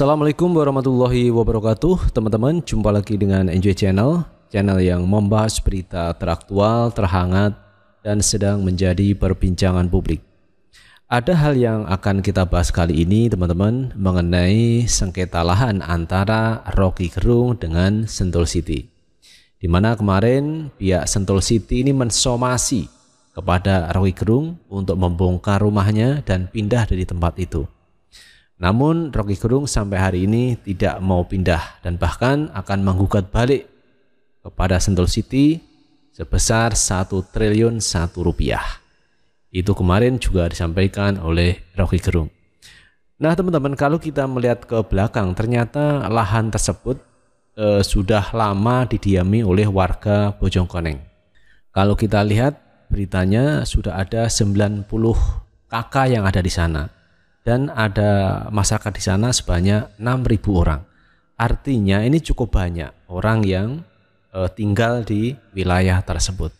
Assalamualaikum warahmatullahi wabarakatuh Teman-teman jumpa lagi dengan Enjoy Channel Channel yang membahas berita teraktual, terhangat Dan sedang menjadi perbincangan publik Ada hal yang akan kita bahas kali ini teman-teman Mengenai sengketa lahan antara Rocky Gerung dengan Sentul City di mana kemarin pihak Sentul City ini mensomasi kepada Rocky Gerung untuk membongkar rumahnya dan pindah dari tempat itu namun Rocky Gerung sampai hari ini tidak mau pindah dan bahkan akan menggugat balik kepada Sentul City sebesar 1 triliun 1 rupiah. Itu kemarin juga disampaikan oleh Rocky Gerung. Nah teman-teman kalau kita melihat ke belakang ternyata lahan tersebut eh, sudah lama didiami oleh warga Bojongkoneng. Kalau kita lihat beritanya sudah ada 90 kakak yang ada di sana dan ada masyarakat di sana sebanyak 6.000 orang. Artinya ini cukup banyak orang yang eh, tinggal di wilayah tersebut.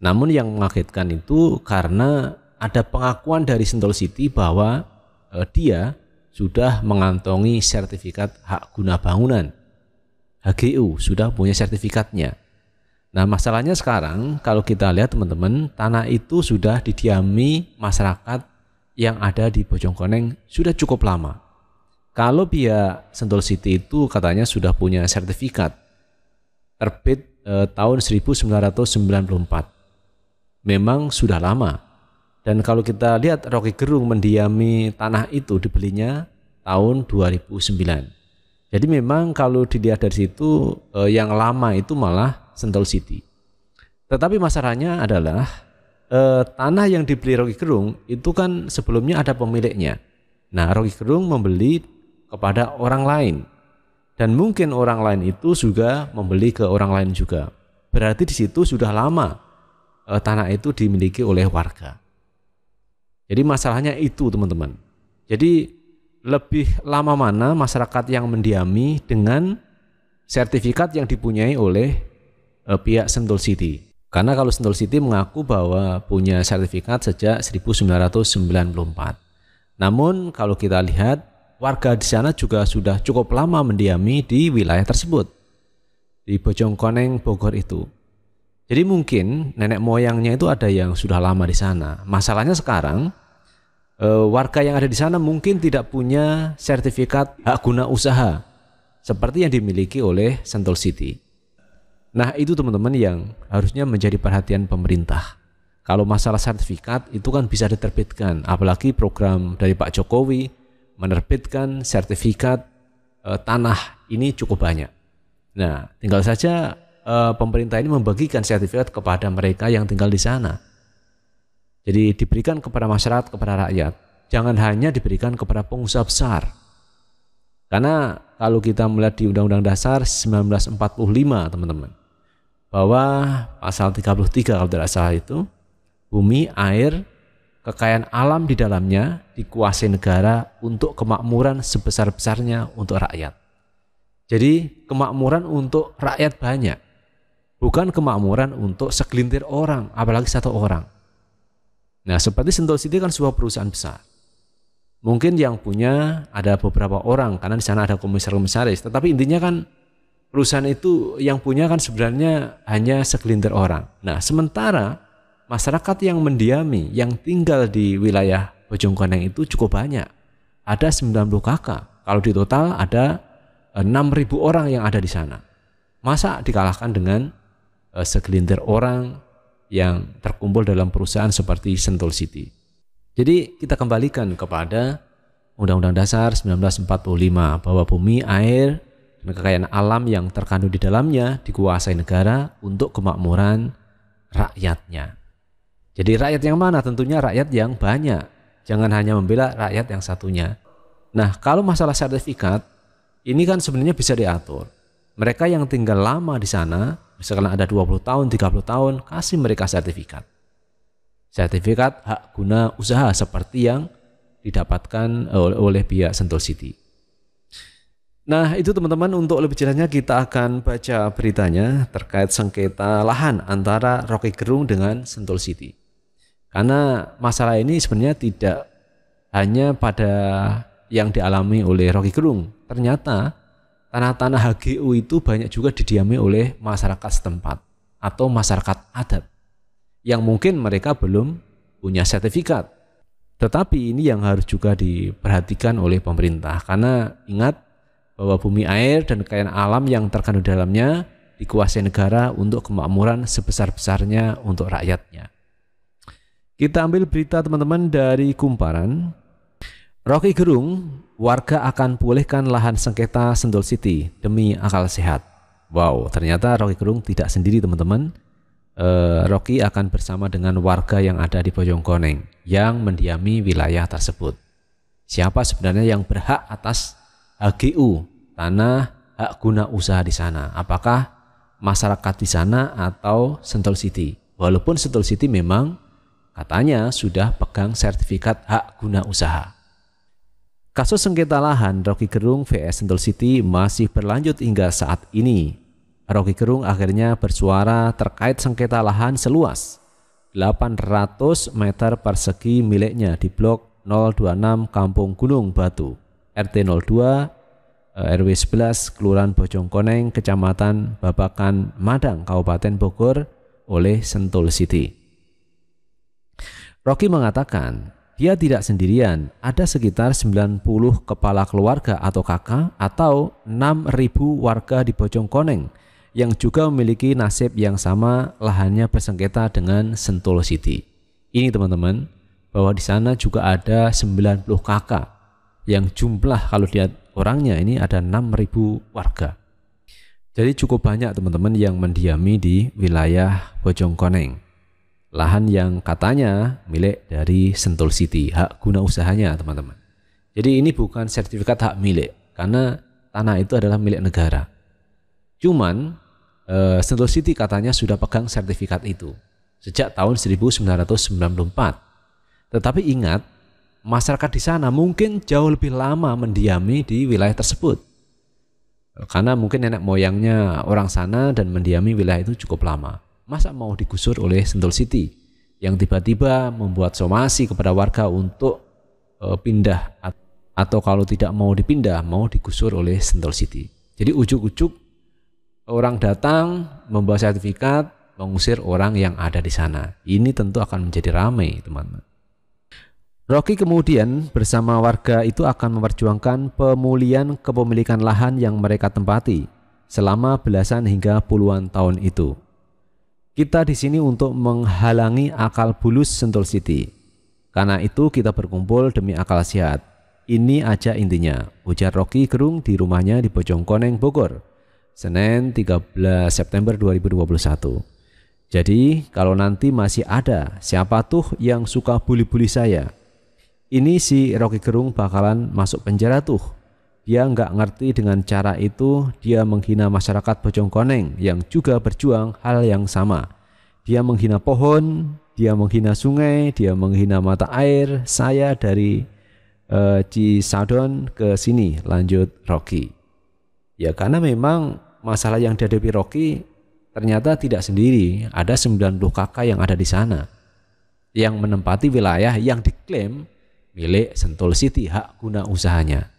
Namun yang mengagetkan itu karena ada pengakuan dari Sentul City bahwa eh, dia sudah mengantongi sertifikat hak guna bangunan. HGU sudah punya sertifikatnya. Nah, masalahnya sekarang kalau kita lihat teman-teman, tanah itu sudah didiami masyarakat yang ada di Bojongkoneng sudah cukup lama. Kalau pihak Sentul City itu katanya sudah punya sertifikat terbit eh, tahun 1994. Memang sudah lama. Dan kalau kita lihat Rocky Gerung mendiami tanah itu dibelinya tahun 2009. Jadi memang kalau dilihat dari situ eh, yang lama itu malah Sentul City. Tetapi masalahnya adalah eh, tanah yang dibeli Rocky Gerung itu kan sebelumnya ada pemiliknya. Nah, Rocky Gerung membeli kepada orang lain dan mungkin orang lain itu juga membeli ke orang lain juga. Berarti di situ sudah lama eh, tanah itu dimiliki oleh warga. Jadi masalahnya itu, teman-teman. Jadi lebih lama mana masyarakat yang mendiami dengan sertifikat yang dipunyai oleh eh, pihak Sentul City. Karena kalau Sentul City mengaku bahwa punya sertifikat sejak 1994. Namun kalau kita lihat warga di sana juga sudah cukup lama mendiami di wilayah tersebut di Bojongkoneng Bogor itu. Jadi mungkin nenek moyangnya itu ada yang sudah lama di sana. Masalahnya sekarang eh, warga yang ada di sana mungkin tidak punya sertifikat hak guna usaha seperti yang dimiliki oleh Sentul City. Nah itu teman-teman yang harusnya menjadi perhatian pemerintah. Kalau masalah sertifikat itu kan bisa diterbitkan, apalagi program dari Pak Jokowi menerbitkan sertifikat e, tanah ini cukup banyak. Nah, tinggal saja e, pemerintah ini membagikan sertifikat kepada mereka yang tinggal di sana. Jadi diberikan kepada masyarakat, kepada rakyat. Jangan hanya diberikan kepada pengusaha besar. Karena kalau kita melihat di Undang-Undang Dasar 1945, teman-teman, bahwa pasal 33 kalau tidak salah itu bumi, air, kekayaan alam di dalamnya dikuasai negara untuk kemakmuran sebesar-besarnya untuk rakyat. Jadi kemakmuran untuk rakyat banyak, bukan kemakmuran untuk segelintir orang, apalagi satu orang. Nah seperti Sentul City kan sebuah perusahaan besar. Mungkin yang punya ada beberapa orang, karena di sana ada komisar-komisaris. Tetapi intinya kan perusahaan itu yang punya kan sebenarnya hanya segelintir orang. Nah, sementara masyarakat yang mendiami, yang tinggal di wilayah Bojongkoneng itu cukup banyak. Ada 90 kakak. Kalau di total ada 6.000 eh, orang yang ada di sana. Masa dikalahkan dengan eh, segelintir orang yang terkumpul dalam perusahaan seperti Sentul City. Jadi kita kembalikan kepada Undang-Undang Dasar 1945 bahwa bumi, air, kekayaan alam yang terkandung di dalamnya dikuasai negara untuk kemakmuran rakyatnya. Jadi rakyat yang mana? Tentunya rakyat yang banyak. Jangan hanya membela rakyat yang satunya. Nah, kalau masalah sertifikat, ini kan sebenarnya bisa diatur. Mereka yang tinggal lama di sana, misalkan ada 20 tahun, 30 tahun, kasih mereka sertifikat. Sertifikat hak guna usaha seperti yang didapatkan oleh, oleh pihak Sentul City. Nah, itu teman-teman untuk lebih jelasnya kita akan baca beritanya terkait sengketa lahan antara Rocky Gerung dengan Sentul City. Karena masalah ini sebenarnya tidak hanya pada yang dialami oleh Rocky Gerung. Ternyata tanah-tanah HGU itu banyak juga didiami oleh masyarakat setempat atau masyarakat adat yang mungkin mereka belum punya sertifikat. Tetapi ini yang harus juga diperhatikan oleh pemerintah karena ingat bahwa bumi air dan kekayaan alam yang terkandung dalamnya dikuasai negara untuk kemakmuran sebesar-besarnya untuk rakyatnya. Kita ambil berita teman-teman dari Kumparan. Rocky Gerung, warga akan pulihkan lahan sengketa Sendol City demi akal sehat. Wow, ternyata Rocky Gerung tidak sendiri teman-teman. E, Rocky akan bersama dengan warga yang ada di koneng yang mendiami wilayah tersebut. Siapa sebenarnya yang berhak atas HGU, tanah hak guna usaha di sana. Apakah masyarakat di sana atau Sentul City? Walaupun Sentul City memang katanya sudah pegang sertifikat hak guna usaha. Kasus sengketa lahan Rocky Gerung vs Sentul City masih berlanjut hingga saat ini. Rocky Gerung akhirnya bersuara terkait sengketa lahan seluas 800 meter persegi miliknya di blok 026 Kampung Gunung Batu. RT 02 RW 11 Kelurahan Koneng Kecamatan Babakan Madang, Kabupaten Bogor oleh Sentul City. Rocky mengatakan, dia tidak sendirian, ada sekitar 90 kepala keluarga atau kakak atau 6.000 warga di Koneng yang juga memiliki nasib yang sama lahannya bersengketa dengan Sentul City. Ini teman-teman, bahwa di sana juga ada 90 kakak yang jumlah kalau lihat orangnya ini ada 6.000 warga. Jadi cukup banyak teman-teman yang mendiami di wilayah Bojongkoneng. Lahan yang katanya milik dari Sentul City, hak guna usahanya teman-teman. Jadi ini bukan sertifikat hak milik karena tanah itu adalah milik negara. Cuman eh, Sentul City katanya sudah pegang sertifikat itu sejak tahun 1994. Tetapi ingat masyarakat di sana mungkin jauh lebih lama mendiami di wilayah tersebut. Karena mungkin nenek moyangnya orang sana dan mendiami wilayah itu cukup lama. Masa mau digusur oleh Sentul City yang tiba-tiba membuat somasi kepada warga untuk e, pindah atau kalau tidak mau dipindah mau digusur oleh Sentul City. Jadi ujuk-ujuk orang datang membawa sertifikat mengusir orang yang ada di sana. Ini tentu akan menjadi ramai, teman-teman. Rocky kemudian bersama warga itu akan memperjuangkan pemulihan kepemilikan lahan yang mereka tempati selama belasan hingga puluhan tahun itu. Kita di sini untuk menghalangi akal bulus Sentul City. Karena itu kita berkumpul demi akal sehat. Ini aja intinya, ujar Rocky Gerung di rumahnya di Bojongkoneng, Bogor. Senin 13 September 2021. Jadi kalau nanti masih ada siapa tuh yang suka bully-bully saya, ini si Rocky Gerung bakalan masuk penjara tuh. Dia nggak ngerti dengan cara itu dia menghina masyarakat Bojongkoneng yang juga berjuang hal yang sama. Dia menghina pohon, dia menghina sungai, dia menghina mata air. Saya dari uh, Cisadon ke sini lanjut Rocky. Ya karena memang masalah yang dihadapi Rocky ternyata tidak sendiri, ada 90 kakak yang ada di sana yang menempati wilayah yang diklaim milik Sentul City hak guna usahanya.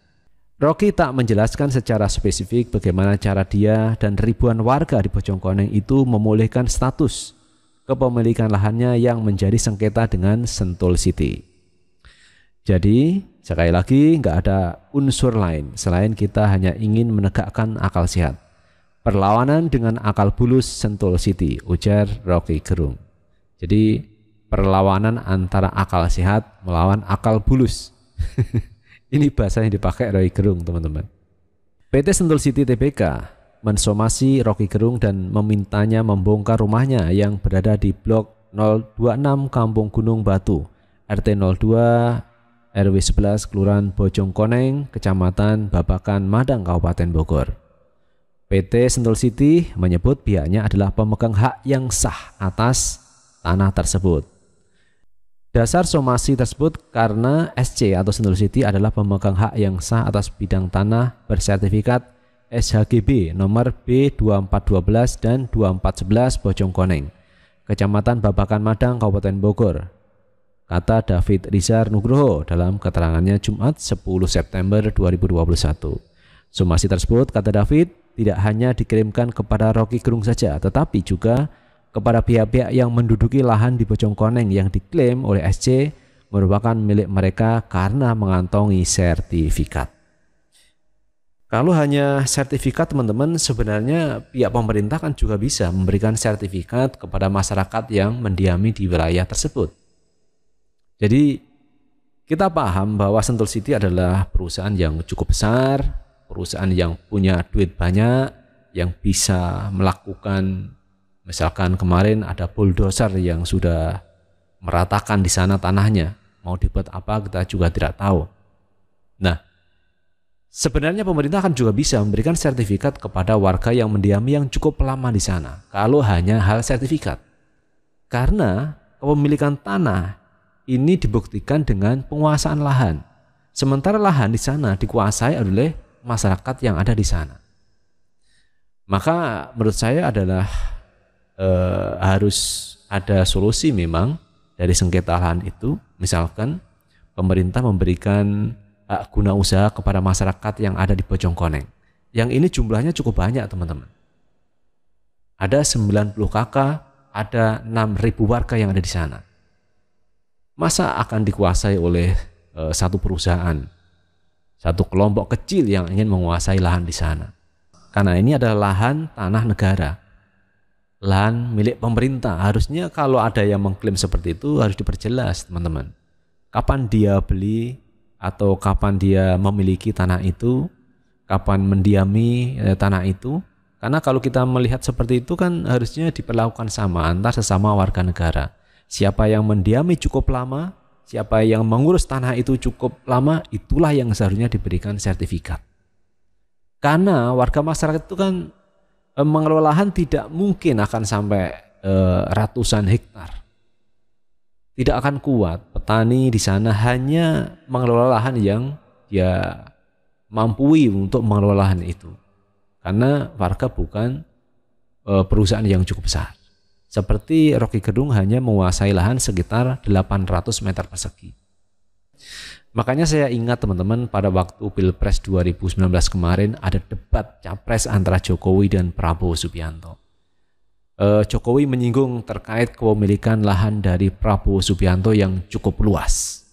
Rocky tak menjelaskan secara spesifik bagaimana cara dia dan ribuan warga di Bojongkoneng itu memulihkan status kepemilikan lahannya yang menjadi sengketa dengan Sentul City. Jadi, sekali lagi nggak ada unsur lain selain kita hanya ingin menegakkan akal sehat. Perlawanan dengan akal bulus Sentul City, ujar Rocky Gerung. Jadi, perlawanan antara akal sehat melawan akal bulus. Ini bahasa yang dipakai Roy Gerung, teman-teman. PT Sentul City TBK mensomasi Rocky Gerung dan memintanya membongkar rumahnya yang berada di blok 026 Kampung Gunung Batu, RT 02 RW 11 Kelurahan Bojongkoneng, Kecamatan Babakan Madang, Kabupaten Bogor. PT Sentul City menyebut pihaknya adalah pemegang hak yang sah atas tanah tersebut. Dasar somasi tersebut karena SC atau Sentul City adalah pemegang hak yang sah atas bidang tanah bersertifikat SHGB nomor B2412 dan 2411 Bojongkoneng, Kecamatan Babakan Madang, Kabupaten Bogor. Kata David Rizar Nugroho dalam keterangannya Jumat 10 September 2021. Somasi tersebut, kata David, tidak hanya dikirimkan kepada Rocky Gerung saja, tetapi juga kepada pihak-pihak yang menduduki lahan di Bojongkoneng yang diklaim oleh SC merupakan milik mereka karena mengantongi sertifikat. Kalau hanya sertifikat teman-teman sebenarnya pihak pemerintah kan juga bisa memberikan sertifikat kepada masyarakat yang mendiami di wilayah tersebut. Jadi kita paham bahwa Sentul City adalah perusahaan yang cukup besar, perusahaan yang punya duit banyak, yang bisa melakukan Misalkan kemarin ada bulldozer yang sudah meratakan di sana tanahnya, mau dibuat apa kita juga tidak tahu. Nah, sebenarnya pemerintah akan juga bisa memberikan sertifikat kepada warga yang mendiami yang cukup lama di sana, kalau hanya hal sertifikat. Karena kepemilikan tanah ini dibuktikan dengan penguasaan lahan. Sementara lahan di sana dikuasai oleh masyarakat yang ada di sana. Maka menurut saya adalah eh, harus ada solusi memang dari sengketa lahan itu. Misalkan pemerintah memberikan hak eh, guna usaha kepada masyarakat yang ada di Bojongkoneng. Yang ini jumlahnya cukup banyak teman-teman. Ada 90 kakak, ada 6.000 warga yang ada di sana. Masa akan dikuasai oleh e, satu perusahaan, satu kelompok kecil yang ingin menguasai lahan di sana. Karena ini adalah lahan tanah negara lahan milik pemerintah. Harusnya kalau ada yang mengklaim seperti itu harus diperjelas, teman-teman. Kapan dia beli atau kapan dia memiliki tanah itu, kapan mendiami eh, tanah itu. Karena kalau kita melihat seperti itu kan harusnya diperlakukan sama antar sesama warga negara. Siapa yang mendiami cukup lama, siapa yang mengurus tanah itu cukup lama, itulah yang seharusnya diberikan sertifikat. Karena warga masyarakat itu kan Eh, mengelola lahan tidak mungkin akan sampai e, ratusan hektar. Tidak akan kuat petani di sana hanya mengelola lahan yang dia mampui untuk mengelola lahan itu. Karena Warga bukan eh, perusahaan yang cukup besar. Seperti Rocky Kedung hanya menguasai lahan sekitar 800 meter persegi. Makanya saya ingat teman-teman pada waktu Pilpres 2019 kemarin ada debat capres antara Jokowi dan Prabowo Subianto. Eh, Jokowi menyinggung terkait kepemilikan lahan dari Prabowo Subianto yang cukup luas.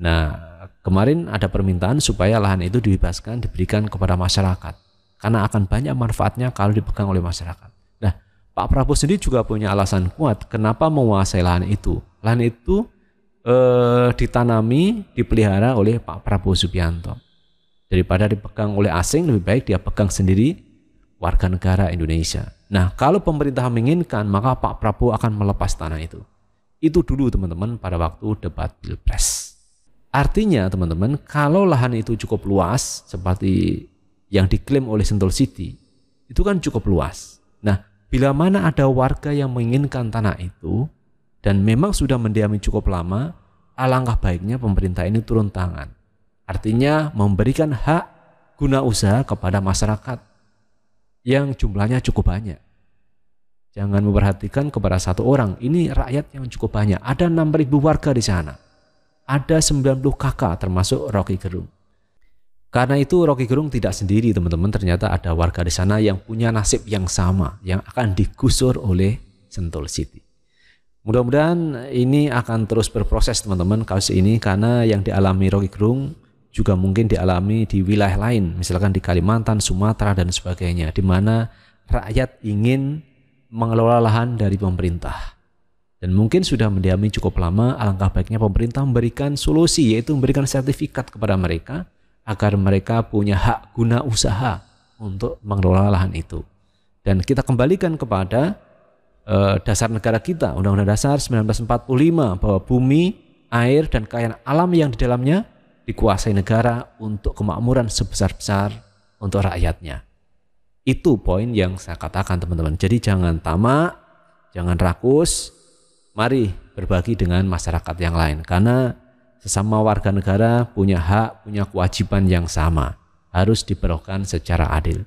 Nah, kemarin ada permintaan supaya lahan itu dibebaskan diberikan kepada masyarakat karena akan banyak manfaatnya kalau dipegang oleh masyarakat. Nah, Pak Prabowo sendiri juga punya alasan kuat kenapa menguasai lahan itu. Lahan itu eh, ditanami, dipelihara oleh Pak Prabowo Subianto. Daripada dipegang oleh asing, lebih baik dia pegang sendiri warga negara Indonesia. Nah, kalau pemerintah menginginkan, maka Pak Prabowo akan melepas tanah itu. Itu dulu teman-teman pada waktu debat Pilpres. Artinya teman-teman, kalau lahan itu cukup luas seperti yang diklaim oleh Sentul City, itu kan cukup luas. Nah, bila mana ada warga yang menginginkan tanah itu, dan memang sudah mendiami cukup lama, alangkah baiknya pemerintah ini turun tangan. Artinya memberikan hak guna usaha kepada masyarakat yang jumlahnya cukup banyak. Jangan memperhatikan kepada satu orang, ini rakyat yang cukup banyak. Ada 6.000 warga di sana. Ada 90 kakak termasuk Rocky Gerung. Karena itu Rocky Gerung tidak sendiri teman-teman, ternyata ada warga di sana yang punya nasib yang sama, yang akan digusur oleh Sentul City. Mudah-mudahan ini akan terus berproses teman-teman kasus ini karena yang dialami Rocky Gerung juga mungkin dialami di wilayah lain, misalkan di Kalimantan, Sumatera dan sebagainya, di mana rakyat ingin mengelola lahan dari pemerintah. Dan mungkin sudah mendiami cukup lama, alangkah baiknya pemerintah memberikan solusi yaitu memberikan sertifikat kepada mereka agar mereka punya hak guna usaha untuk mengelola lahan itu. Dan kita kembalikan kepada Eh, dasar negara kita, Undang-Undang Dasar 1945 bahwa bumi, air dan kekayaan alam yang di dalamnya dikuasai negara untuk kemakmuran sebesar-besar untuk rakyatnya. Itu poin yang saya katakan teman-teman. Jadi jangan tamak, jangan rakus. Mari berbagi dengan masyarakat yang lain karena sesama warga negara punya hak, punya kewajiban yang sama. Harus diperlakukan secara adil.